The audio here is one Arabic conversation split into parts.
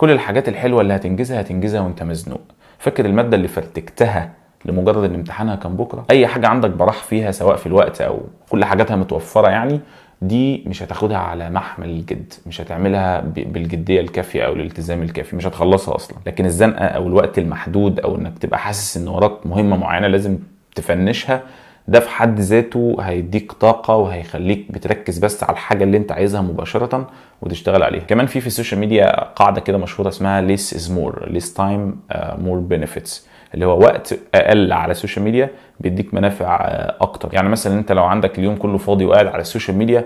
كل الحاجات الحلوه اللي هتنجزها هتنجزها وانت مزنوق فاكر الماده اللي فرتكتها لمجرد ان امتحانها كان بكره اي حاجه عندك براح فيها سواء في الوقت او كل حاجاتها متوفره يعني دي مش هتاخدها على محمل الجد مش هتعملها بالجديه الكافيه او الالتزام الكافي مش هتخلصها اصلا لكن الزنقه او الوقت المحدود او انك تبقى حاسس ان وراك مهمه معينه لازم تفنشها ده في حد ذاته هيديك طاقه وهيخليك بتركز بس على الحاجه اللي انت عايزها مباشره وتشتغل عليها كمان في في السوشيال ميديا قاعده كده مشهوره اسمها less is more less time uh, more benefits اللي هو وقت اقل على السوشيال ميديا بيديك منافع uh، اكتر يعني مثلا انت لو عندك اليوم كله فاضي وقاعد على السوشيال ميديا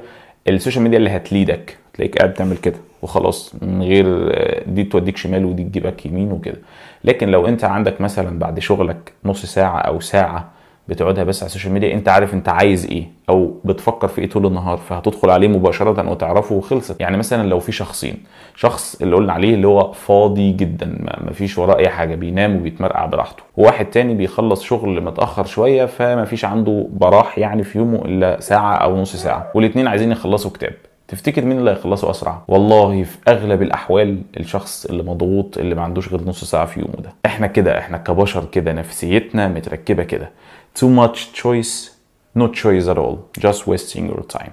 السوشيال ميديا اللي هتليدك تلاقيك قاعد بتعمل كده وخلاص من غير uh، دي توديك شمال ودي تجيبك يمين وكده لكن لو انت عندك مثلا بعد شغلك نص ساعه او ساعه بتقعدها بس على السوشيال ميديا انت عارف انت عايز ايه او بتفكر في ايه طول النهار فهتدخل عليه مباشره وتعرفه وخلصت يعني مثلا لو في شخصين شخص اللي قلنا عليه اللي هو فاضي جدا ما فيش وراه اي حاجه بينام وبيتمرقع براحته وواحد تاني بيخلص شغل متاخر شويه فما فيش عنده براح يعني في يومه الا ساعه او نص ساعه والاثنين عايزين يخلصوا كتاب تفتكر مين اللي هيخلصه اسرع والله في اغلب الاحوال الشخص اللي مضغوط اللي ما عندوش غير نص ساعه في يومه ده احنا كده احنا كبشر كده نفسيتنا متركبه كده too much choice no choice at all just wasting your time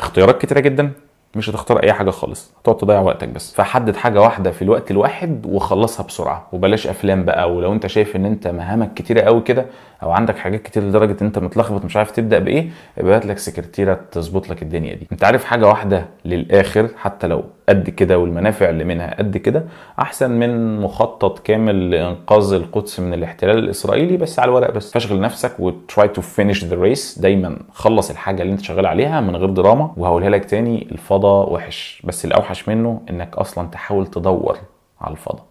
اختيارات كتيره جدا مش هتختار اي حاجه خالص هتقعد تضيع وقتك بس فحدد حاجه واحده في الوقت الواحد وخلصها بسرعه وبلاش افلام بقى ولو انت شايف ان انت مهامك كتيره قوي كده او عندك حاجات كتير لدرجه ان انت متلخبط مش عارف تبدا بايه ابقى لك سكرتيره تظبط لك الدنيا دي انت عارف حاجه واحده للاخر حتى لو قد كده والمنافع اللي منها قد كده احسن من مخطط كامل لانقاذ القدس من الاحتلال الاسرائيلي بس على الورق بس فاشغل نفسك وتراي تو فينيش ذا ريس دايما خلص الحاجه اللي انت شغال عليها من غير دراما وهقولها لك تاني الفضا وحش بس الاوحش منه انك اصلا تحاول تدور على الفضا